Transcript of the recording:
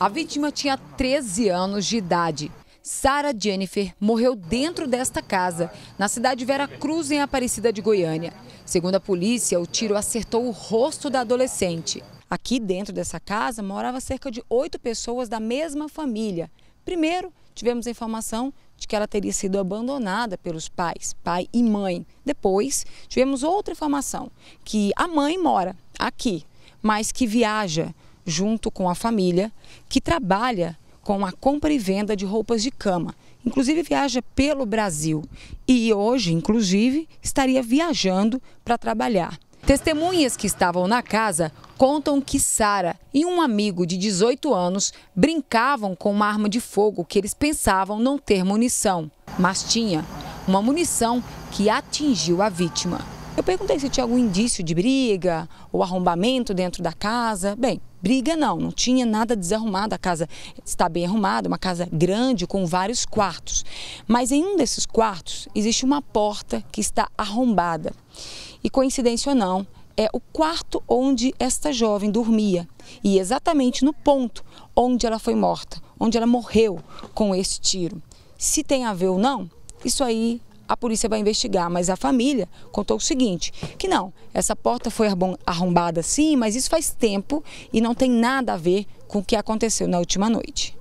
A vítima tinha 13 anos de idade. Sara Jennifer morreu dentro desta casa, na cidade Vera Cruz, em Aparecida de Goiânia. Segundo a polícia, o tiro acertou o rosto da adolescente. Aqui dentro dessa casa morava cerca de oito pessoas da mesma família. Primeiro, tivemos a informação de que ela teria sido abandonada pelos pais, pai e mãe. Depois, tivemos outra informação, que a mãe mora aqui, mas que viaja junto com a família, que trabalha com a compra e venda de roupas de cama. Inclusive viaja pelo Brasil e hoje, inclusive, estaria viajando para trabalhar. Testemunhas que estavam na casa contam que Sara e um amigo de 18 anos brincavam com uma arma de fogo que eles pensavam não ter munição, mas tinha uma munição que atingiu a vítima. Eu perguntei se tinha algum indício de briga ou arrombamento dentro da casa. Bem, briga não, não tinha nada desarrumado. A casa está bem arrumada, uma casa grande com vários quartos. Mas em um desses quartos existe uma porta que está arrombada. E coincidência ou não, é o quarto onde esta jovem dormia e exatamente no ponto onde ela foi morta, onde ela morreu com esse tiro. Se tem a ver ou não, isso aí a polícia vai investigar. Mas a família contou o seguinte, que não, essa porta foi arrombada sim, mas isso faz tempo e não tem nada a ver com o que aconteceu na última noite.